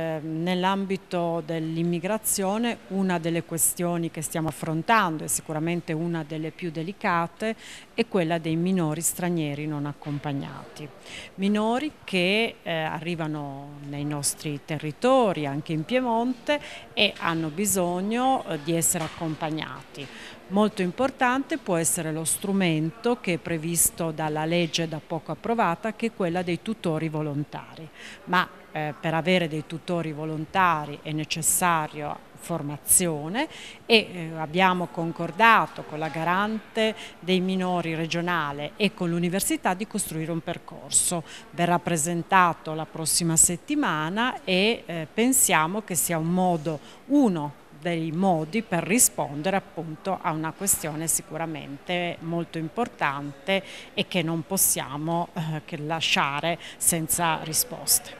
Ehm, nell'ambito dell'immigrazione una delle questioni che stiamo affrontando e sicuramente una delle più delicate è quella dei minori stranieri non accompagnati. Minori che eh, arrivano nei nostri territori, anche in Piemonte, e hanno bisogno eh, di essere accompagnati. Molto importante può essere lo strumento che è previsto dalla legge da poco approvata che è quella dei tutori volontari, ma eh, per avere dei tutori lavoratori volontari è necessaria formazione e eh, abbiamo concordato con la garante dei minori regionale e con l'università di costruire un percorso. Verrà presentato la prossima settimana e eh, pensiamo che sia un modo, uno dei modi per rispondere appunto a una questione sicuramente molto importante e che non possiamo eh, che lasciare senza risposte.